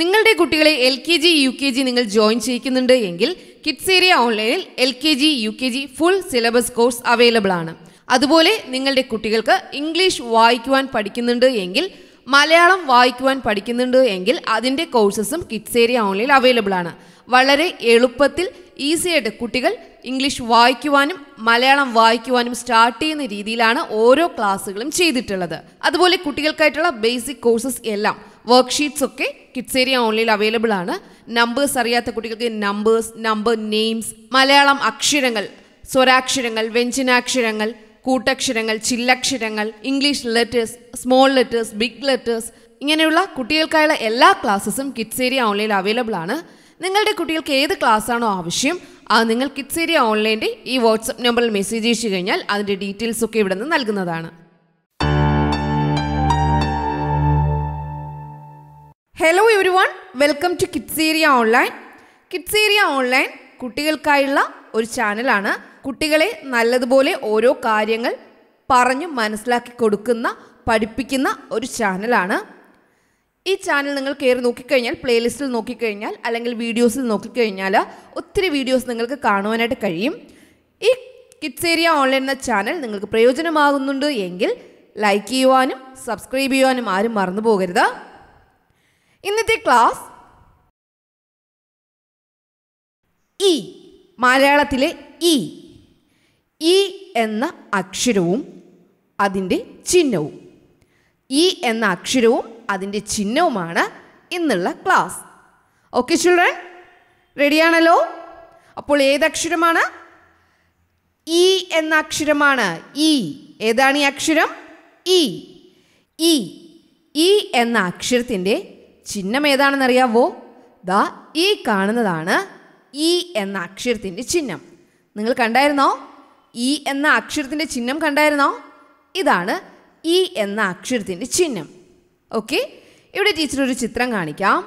നിങ്ങളുടെ കുട്ടികളെ L K G U K G നിങ്ങൾ ജോയിൻ ചെയ്യിക്കുന്നുണ്ട് എങ്കിൽ കിഡ്സ് ഏരിയ ഓൺലൈനിൽ L K G U K G full syllabus course available ആണ് അതുപോലെ നിങ്ങളുടെ കുട്ടികൾക്ക് ഇംഗ്ലീഷ് വായിക്കുവാൻ പഠിക്കുന്നുണ്ട് എങ്കിൽ മലയാളം വായിക്കുവാൻ പഠിക്കുന്നുണ്ട് എങ്കിൽ അതിൻ്റെ കോഴ്സസും കിഡ്സ് ഏരിയ ഓൺലൈനിൽ അവൈലബിൾ ആണ് വളരെ എളുപ്പത്തിൽ ഈസിയായിട്ട് കുട്ടികൾ ഇംഗ്ലീഷ് വായിക്കുവാനും മലയാളം വായിക്കുവാനും സ്റ്റാർട്ട് ചെയ്യുന്ന രീതിയിലാണ് ഓരോ ക്ലാസ്സുകളും ചെയ്തിട്ടുള്ളത് അതുപോലെ കുട്ടികൾക്കായിട്ടുള്ള ബേസിക് കോഴ്സസ് എല്ലാം വർക്ക്ഷീറ്റ്സ് ഒക്കെ കിഡ്സ് ഏരിയ ഓൺലൈനിൽ അവൈലബിൾ ആണ് നമ്പേഴ്സ് അറിയാത്ത കുട്ടികൾക്ക് നമ്പേഴ്സ് നമ്പർ നെയിംസ് മലയാളം അക്ഷരങ്ങൾ സ്വരാക്ഷരങ്ങൾ വ്യഞ്ജനാക്ഷരങ്ങൾ കൂട്ടക്ഷരങ്ങൾ ചില്ലക്ഷരങ്ങൾ English letters small letters big letters ഇങ്ങനെയുള്ള കുട്ടികൾക്കായുള്ള എല്ലാ ക്ലാസ്സസും കിഡ്സ് ഏരിയ ഓൺലൈനിൽ അവൈലബിൾ ആണ് നിങ്ങളുടെ കുട്ടികൾക്ക് ഏത് ക്ലാസ്സാണോ ആവശ്യം അത് നിങ്ങൾ കിഡ്സ് ഏരിയ ഓൺലൈൻ്റെ ഈ വാട്സപ്പ് നമ്പറിൽ മെസ്സേജ് അയച്ചു കഴിഞ്ഞാൽ അതിൻ്റെ ഡീറ്റെയിൽസൊക്കെ ഇവിടെ നിന്ന് നൽകുന്നതാണ് welcome to kids area online kids area online കുട്ടികൾക്കായുള്ള ഒരു ചാനലാണ് കുട്ടികളെ നല്ലതുപോലെ ഓരോ കാര്യങ്ങൾ പറഞ്ഞു മനസ്സിലാക്കി കൊടുക്കുന്ന പഠിപ്പിക്കുന്ന ഒരു ചാനലാണ് ഈ ചാനൽ നിങ്ങൾ കയറി നോക്കിക്കഴിഞ്ഞാൽ പ്ലേലിസ്റ്റിൽ നോക്കിക്കഴിഞ്ഞാൽ അല്ലെങ്കിൽ വീഡിയോസിൽ നോക്കിക്കഴിഞ്ഞാൽ ഒത്തിരി വീഡിയോസ് നിങ്ങൾക്ക് കാണുവാനായിട്ട് കഴിയും ഈ കിഡ്സേരിയ ഓൺലൈൻ എന്ന ചാനൽ നിങ്ങൾക്ക് പ്രയോജനമാകുന്നുണ്ട് എങ്കിൽ ലൈക്ക് ചെയ്യുവാനും സബ്സ്ക്രൈബ് ചെയ്യുവാനും ആരും മറന്നു പോകരുത് ഇന്നത്തെ ക്ലാസ് ഇ മലയാളത്തിലെ ഇ ഇ എന്ന അക്ഷരവും അതിൻ്റെ ചിഹ്നവും ഇ എന്ന അക്ഷരവും അതിൻ്റെ ചിഹ്നവുമാണ് ഇന്നുള്ള ക്ലാസ് ഓക്കെ ചിൽഡ്രൻ റെഡിയാണല്ലോ അപ്പോൾ ഏത് അക്ഷരമാണ് ഇ എന്ന അക്ഷരമാണ് ഇ ഏതാണ് ഈ അക്ഷരം ഇ ഇ എന്ന അക്ഷരത്തിൻ്റെ ചിഹ്നം ഏതാണെന്നറിയാവോ ദാ ഈ കാണുന്നതാണ് ഇ എന്ന അക്ഷരത്തിൻ്റെ ചിഹ്നം നിങ്ങൾ കണ്ടായിരുന്നോ ഇ എന്ന അക്ഷരത്തിൻ്റെ ചിഹ്നം കണ്ടായിരുന്നോ ഇതാണ് ഇ എന്ന അക്ഷരത്തിൻ്റെ ചിഹ്നം ഓക്കെ ഇവിടെ ടീച്ചർ ഒരു ചിത്രം കാണിക്കാം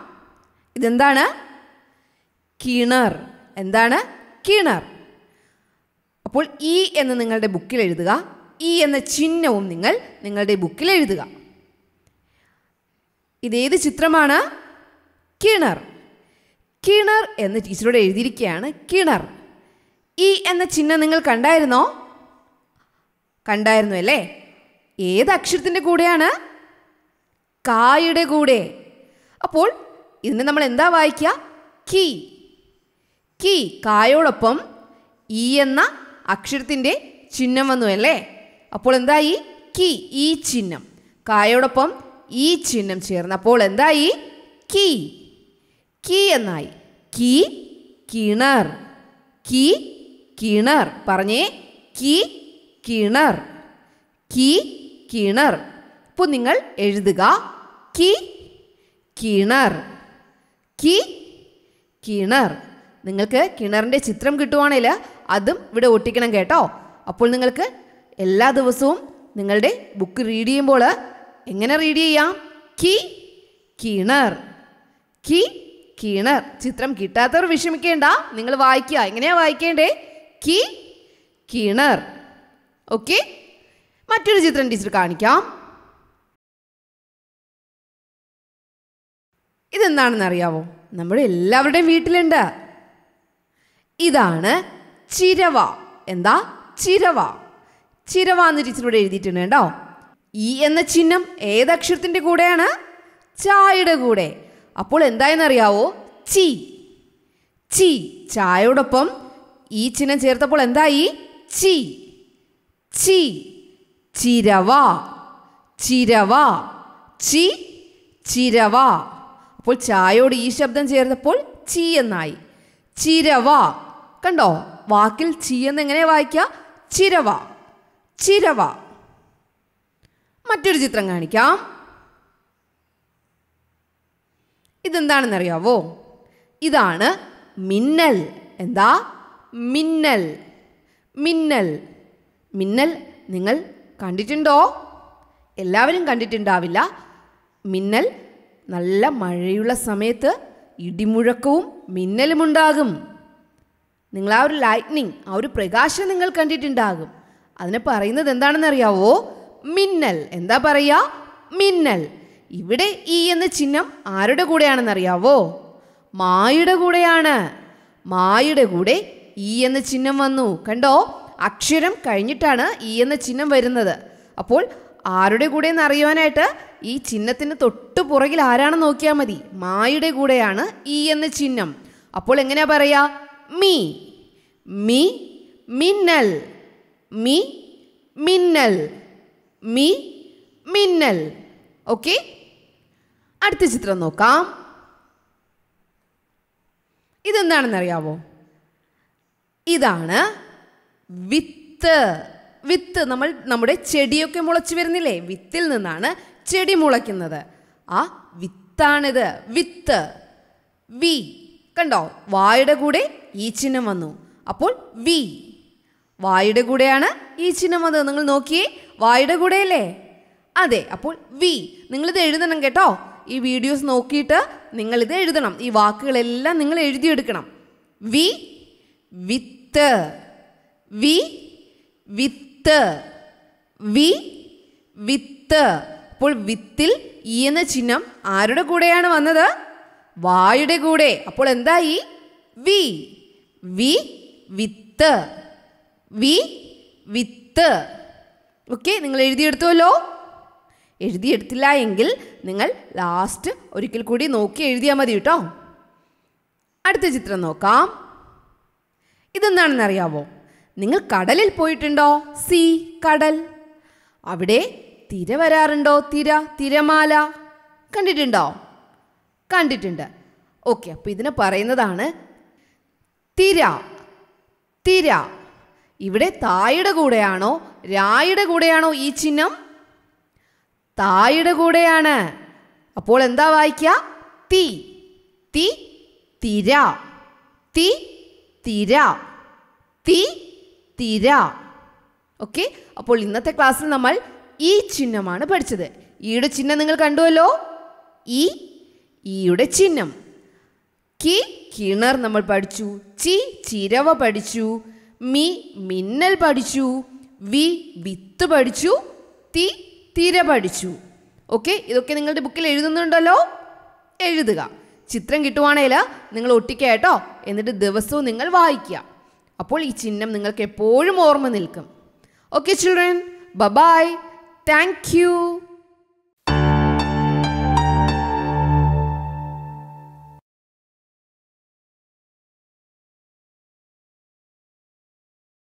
ഇതെന്താണ് കിണർ എന്താണ് കിണർ അപ്പോൾ ഇ എന്ന് നിങ്ങളുടെ ബുക്കിൽ എഴുതുക ഇ എന്ന ചിഹ്നവും നിങ്ങൾ നിങ്ങളുടെ ബുക്കിൽ എഴുതുക ഇതേത് ചിത്രമാണ് കിണർ കിണർ എന്ന് ടീച്ചറോട് എഴുതിയിരിക്കുകയാണ് കിണർ ഈ എന്ന ചിഹ്നം നിങ്ങൾ കണ്ടായിരുന്നോ കണ്ടായിരുന്നു അല്ലേ ഏത് അക്ഷരത്തിൻ്റെ കൂടെയാണ് കായുടെ കൂടെ അപ്പോൾ ഇതിനെ നമ്മൾ എന്താ വായിക്കുക കീ കീ കായോടൊപ്പം ഈ എന്ന അക്ഷരത്തിൻ്റെ ചിഹ്നം വന്നു അല്ലേ അപ്പോൾ എന്തായി കീ ഈ ചിഹ്നം കായോടൊപ്പം ഈ ചിഹ്നം ചേർന്നപ്പോൾ എന്തായി കീ കീ എന്നായി കീ കിണർ കീ കിണർ പറഞ്ഞേ കീ കിണർ കീ കിണർ ഇപ്പോൾ നിങ്ങൾ എഴുതുക കീ കിണർ കീ കിണർ നിങ്ങൾക്ക് കിണറിൻ്റെ ചിത്രം കിട്ടുവാണെങ്കിൽ അതും ഇവിടെ ഒട്ടിക്കണം കേട്ടോ അപ്പോൾ നിങ്ങൾക്ക് എല്ലാ ദിവസവും നിങ്ങളുടെ ബുക്ക് റീഡ് ചെയ്യുമ്പോൾ എങ്ങനെ റീഡ് ചെയ്യാം കി കിണർ കി കിണർ ചിത്രം കിട്ടാത്തവർ വിഷമിക്കേണ്ട നിങ്ങൾ വായിക്കുക എങ്ങനെയാ വായിക്കേണ്ടേ കി കിണർ ഓക്കെ മറ്റൊരു ചിത്രം ടീച്ചർ കാണിക്കാം ഇതെന്താണെന്ന് അറിയാവോ നമ്മുടെ എല്ലാവരുടെയും വീട്ടിലുണ്ട് ഇതാണ് ചിരവ എന്താ ചിരവ ചിരവ എന്ന് ടീച്ചറിവിടെ എഴുതിയിട്ടുണ്ട് കേട്ടോ ഇ എന്ന ചിഹ്നം ഏതക്ഷരത്തിൻ്റെ കൂടെയാണ് ചായയുടെ കൂടെ അപ്പോൾ എന്തായെന്നറിയാവോ ചി ചി ചായയോടൊപ്പം ഈ ചിഹ്നം ചേർത്തപ്പോൾ എന്തായി ചി ചി ചിരവ ചിരവ ചി ചിരവ അപ്പോൾ ചായയോട് ഈ ശബ്ദം ചേർത്തപ്പോൾ ചി എന്നായി ചിരവ കണ്ടോ വാക്കിൽ ചി എന്നെങ്ങനെ വായിക്കുക ചിരവ ചിരവ മറ്റൊരു ചിത്രം കാണിക്കാം ഇതെന്താണെന്നറിയാവോ ഇതാണ് മിന്നൽ എന്താ മിന്നൽ മിന്നൽ മിന്നൽ നിങ്ങൾ കണ്ടിട്ടുണ്ടോ എല്ലാവരും കണ്ടിട്ടുണ്ടാവില്ല മിന്നൽ നല്ല മഴയുള്ള സമയത്ത് ഇടിമുഴക്കവും മിന്നലുമുണ്ടാകും നിങ്ങൾ ആ ഒരു ലൈറ്റ്നിങ് ആ ഒരു പ്രകാശം നിങ്ങൾ കണ്ടിട്ടുണ്ടാകും അതിനെ പറയുന്നത് എന്താണെന്നറിയാവോ മിന്നൽ എന്താ പറയുക മിന്നൽ ഇവിടെ ഈ എന്ന ചിഹ്നം ആരുടെ കൂടെയാണെന്നറിയാവോ മായുടെ കൂടെയാണ് മായുടെ കൂടെ ഈ എന്ന ചിഹ്നം വന്നു കണ്ടോ അക്ഷരം കഴിഞ്ഞിട്ടാണ് ഈ എന്ന ചിഹ്നം വരുന്നത് അപ്പോൾ ആരുടെ കൂടെ എന്ന് അറിയുവാനായിട്ട് ഈ ചിഹ്നത്തിന് തൊട്ട് പുറകിൽ ആരാണ് നോക്കിയാൽ മതി മായുടെ കൂടെയാണ് ഈ എന്ന ചിഹ്നം അപ്പോൾ എങ്ങനെയാ പറയാ മീ മീ മിന്നൽ മീ മിന്നൽ മി മിന്നൽ ഓക്കെ അടുത്ത ചിത്രം നോക്കാം ഇതെന്താണെന്നറിയാവോ ഇതാണ് വിത്ത് വിത്ത് നമ്മൾ നമ്മുടെ ചെടിയൊക്കെ മുളച്ചു വരുന്നില്ലേ വിത്തിൽ നിന്നാണ് ചെടി മുളയ്ക്കുന്നത് ആ വിത്താണിത് വിത്ത് വി കണ്ടോ വായുടെ കൂടെ ഈ ചിഹ്നം വന്നു അപ്പോൾ വി വായുടെ കൂടെയാണ് ഈ ചിഹ്നം വന്നത് നിങ്ങൾ നോക്കിയേ വായുടെ കൂടെയല്ലേ അതെ അപ്പോൾ വി നിങ്ങളിത് എഴുതണം കേട്ടോ ഈ വീഡിയോസ് നോക്കിയിട്ട് നിങ്ങളിത് എഴുതണം ഈ വാക്കുകളെല്ലാം നിങ്ങൾ എഴുതിയെടുക്കണം വി വിത്ത് വി വിത്ത് വി വിത്ത് അപ്പോൾ വിത്തിൽ ഈ എന്ന ചിഹ്നം ആരുടെ കൂടെയാണ് വന്നത് വായുടെ കൂടെ അപ്പോൾ എന്തായി വി വി വിത്ത് വി വിത്ത് ഓക്കെ നിങ്ങൾ എഴുതിയെടുത്തുവല്ലോ എഴുതിയെടുത്തില്ല എങ്കിൽ നിങ്ങൾ ലാസ്റ്റ് ഒരിക്കൽ കൂടി നോക്കി എഴുതിയാൽ മതി കേട്ടോ അടുത്ത ചിത്രം നോക്കാം ഇതെന്താണെന്ന് അറിയാവോ നിങ്ങൾ കടലിൽ പോയിട്ടുണ്ടോ സി കടൽ അവിടെ തിര വരാറുണ്ടോ തിര തിരമാല കണ്ടിട്ടുണ്ടോ കണ്ടിട്ടുണ്ട് ഓക്കെ അപ്പോൾ ഇതിനെ പറയുന്നതാണ് തിര തിര ഇവിടെ തായുടെ കൂടെയാണോ രായുടെ കൂടെയാണോ ഈ ചിഹ്നം തായുടെ കൂടെയാണ് അപ്പോൾ എന്താ വായിക്ക തീ തി തിര തീ തിര തീ തിര ഓക്കെ അപ്പോൾ ഇന്നത്തെ ക്ലാസ്സിൽ നമ്മൾ ഈ ചിഹ്നമാണ് പഠിച്ചത് ഈയുടെ ചിഹ്നം നിങ്ങൾ കണ്ടുവല്ലോ ഈ ഈയുടെ ചിഹ്നം കി കിണർ നമ്മൾ പഠിച്ചു ചി ചിരവ പഠിച്ചു മി മിന്നൽ പഠിച്ചു വി വിത്ത് പഠിച്ചു തി തിര പഠിച്ചു ഓക്കെ ഇതൊക്കെ നിങ്ങളുടെ ബുക്കിൽ എഴുതുന്നുണ്ടല്ലോ എഴുതുക ചിത്രം കിട്ടുവാണേല നിങ്ങൾ ഒട്ടിക്കുക കേട്ടോ എന്നിട്ട് ദിവസവും നിങ്ങൾ വായിക്കുക അപ്പോൾ ഈ ചിഹ്നം നിങ്ങൾക്ക് എപ്പോഴും ഓർമ്മ നിൽക്കും okay children bye bye thank U